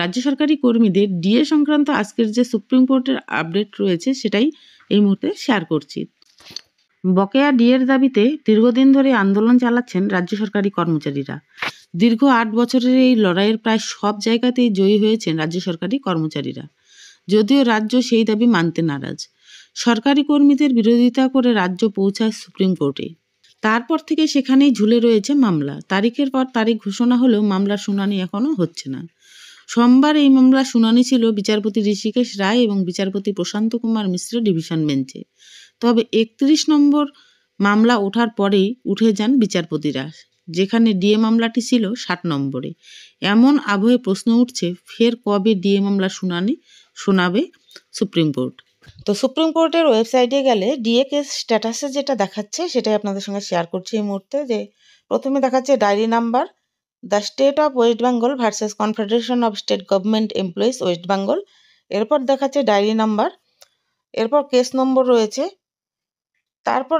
রাজ্য সরকারি কর্মীদের ডিএ সংক্রান্ত আজকের যে সুপ্রিম কোর্টের আপডেট রয়েছে সেটাই এই মুহূর্তে শেয়ার করছি বকেয়া ডিএর দাবিতে দীর্ঘদিন ধরে আন্দোলন চালাচ্ছেন রাজ্য সরকারি কর্মচারীরা দীর্ঘ আট বছরের এই লড়াইয়ের প্রায় সব জায়গাতেই জয়ী হয়েছেন রাজ্য সরকারি কর্মচারীরা যদিও রাজ্য সেই দাবি মানতে নারাজ সরকারি কর্মীদের বিরোধিতা করে রাজ্য পৌঁছায় সুপ্রিম কোর্টে তারপর থেকে সেখানেই ঝুলে রয়েছে মামলা তারিখের পর তারিখ ঘোষণা হলেও মামলার শুনানি এখনও হচ্ছে না সোমবার এই মামলার শুনানি ছিল বিচারপতি ঋষিকেশ রায় এবং বিচারপতি প্রশান্ত কুমার মিশ্র ডিভিশন বেঞ্চে তবে একত্রিশ নম্বর মামলা ওঠার পরেই উঠে যান বিচারপতিরা যেখানে ডিএ মামলাটি ছিল ষাট নম্বরে এমন আবহে প্রশ্ন উঠছে ফের কবে ডিএ মামলা শুনানি শোনাবে সুপ্রিম কোর্ট তো সুপ্রিম কোর্টের ওয়েবসাইটে গেলে ডিএ কেস স্ট্যাটাসে যেটা দেখাচ্ছে সেটাই আপনাদের সঙ্গে শেয়ার করছি এই মুহূর্তে যে প্রথমে দেখাচ্ছে diary number the state of West Bengal versus confederation of state government employees West Bengal এরপর দেখাচ্ছে ডায়েরি নাম্বার এরপর কেস নম্বর রয়েছে তারপর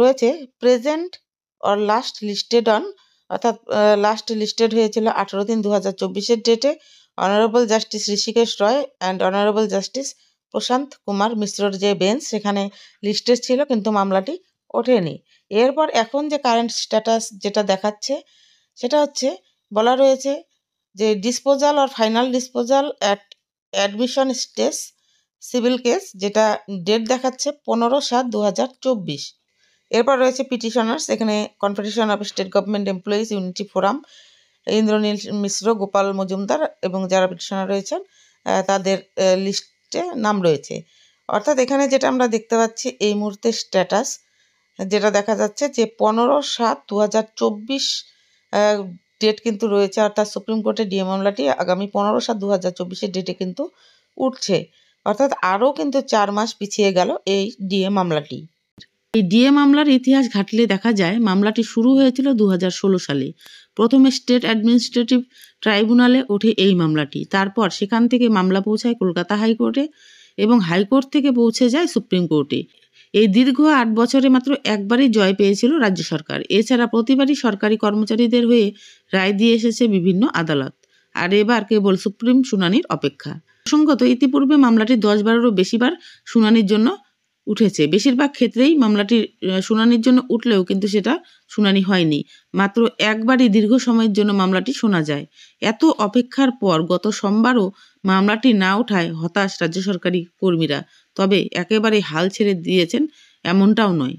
রয়েছে present or last listed on অর্থাৎ লাস্ট লিস্টেড হয়েছিল আঠেরো তিন দু হাজার চব্বিশের ডেটে honourable justice Hrishikesh Roy and honourable justice Prashant Kumar মিশ্রর যে বেঞ্চ সেখানে লিস্টেড ছিল কিন্তু মামলাটি ওঠেনি এরপর এখন যে কারেন্ট স্ট্যাটাস যেটা দেখাচ্ছে সেটা হচ্ছে বলা রয়েছে যে ডিসপোজাল আর final disposal at admission stage civil case যেটা ডেট দেখাচ্ছে পনেরো সাত দু এরপর রয়েছে পিটিশনার্স এখানে confederation of state government employees unity forum Indranil Mishra Gopal Majumdar এবং যারা পিটিশনার রয়েছেন তাদের লিস্টে নাম রয়েছে অর্থাৎ এখানে যেটা আমরা দেখতে পাচ্ছি এই মুহূর্তে স্ট্যাটাস যেটা দেখা যাচ্ছে যে পনেরো সাত দু হাজার চব্বিশ ডেট কিন্তু রয়েছে অর্থাৎ সুপ্রিম কোর্টের ডিএ মামলাটি আগামী পনেরো সাত দু হাজার চব্বিশের ডেটে কিন্তু উঠছে অর্থাৎ আরও কিন্তু চার মাস পিছিয়ে গেল এই ডিএ মামলাটি এই ডিএ মামলার ইতিহাস ঘাটলে দেখা যায় মামলাটি শুরু হয়েছিল দু সালে প্রথমে স্টেট অ্যাডমিনিস্ট্রেটিভ ট্রাইব্যুনালে ওঠে এই মামলাটি তারপর সেখান থেকে মামলা পৌঁছায় কলকাতা হাইকোর্টে এবং হাইকোর্ট থেকে পৌঁছে যায় সুপ্রিম কোর্টে এই দীর্ঘ আট বছরে মাত্র একবারই জয় পেয়েছিল রাজ্য সরকার এছাড়া প্রতিবারই সরকারি কর্মচারীদের হয়ে রায় দিয়ে এসেছে বিভিন্ন আদালত আর এবার কেবল সুপ্রিম শুনানির অপেক্ষা প্রসঙ্গত ইতিপূর্বে মামলাটি দশ বারোরও বেশিবার শুনানির জন্য উঠেছে বেশিরভাগ ক্ষেত্রেই মামলাটি শুনানির জন্য উঠলেও কিন্তু সেটা শুনানি হয়নি মাত্র একবারই দীর্ঘ সময়ের জন্য মামলাটি শোনা যায় এত অপেক্ষার পর গত সোমবারও মামলাটি না ওঠায় হতাশ রাজ্য সরকারি কর্মীরা তবে একেবারে হাল ছেড়ে দিয়েছেন এমনটাও নয়